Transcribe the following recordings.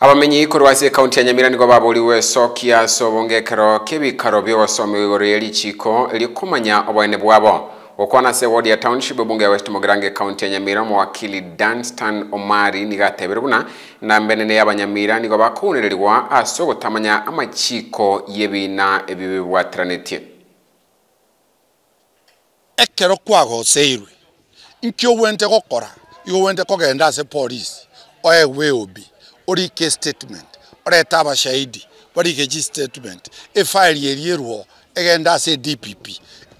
abamenyi y'ikorwasi y'ekaunti ya nyamira nyamirambo baburiwe sokiaso obongekero k'ebikaro by'obusomi igoro y'elikiiko likumanya obwene bwabo okwana se ward ya township bunge ya west mugirange county ya nyamira mwakili danstan omari nigatebere buna nambenene y'abanyamira nigo bakuunirirwa ase ogotamanya amakiiko y'ebiina ebibibwatiranitye ekero kwagoseirwe nki wente gokora igo wente kogenda ase polisi oewe obi urike statement ureta abashahidi barigeki statement efaili eri eruo egenda ase dpp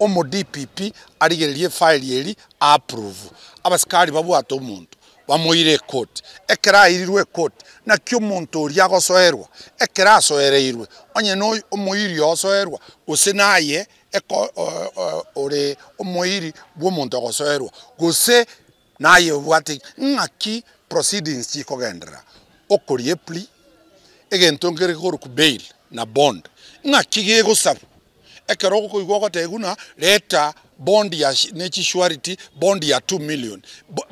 omo dpp arigererie efaili eri approve abasikari babwate omonto bamoire court ekera airirwe court naki omonto oria agosoerwa ekera asoereirwe onye no omoiri osoerwa gose naye eko ore omoiri bwo omonto ogosoerwa gose naye obwate ng'aki proceedings chikogendera okori pli egento ngere goruku bail na bond nga ng'aki gegosabu ekero ko igwa ogokoigwa ogoteguna leta bond ya nechi surety bond ya 2 million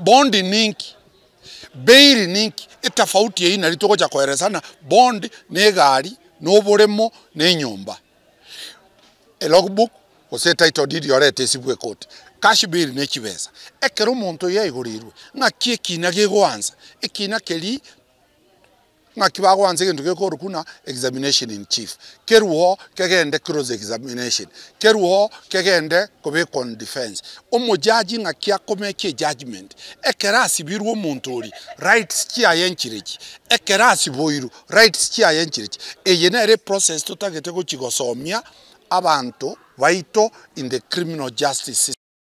bond ninki bail ninki etafauti ei nari togocha koeresana bond ne gari boremo ne nyumba e logbook gose title deed yorete sibwe court cash bill nechi besa ekero ye omonto nga ng'aki ekina gigwanza e ikina keri ng'a kibagwanse gintu gekoro kuna examination in chief keruho kegende cross examination keruo kegende kobekwa on defense omujaji ng'a kiakomeka ejudgment ekerasibirwe omonto ori rights chiayenchireki ekerasiboirwe rights chiayenchireki eye nere process totagete gochigosomia abantu baito in the criminal justice system.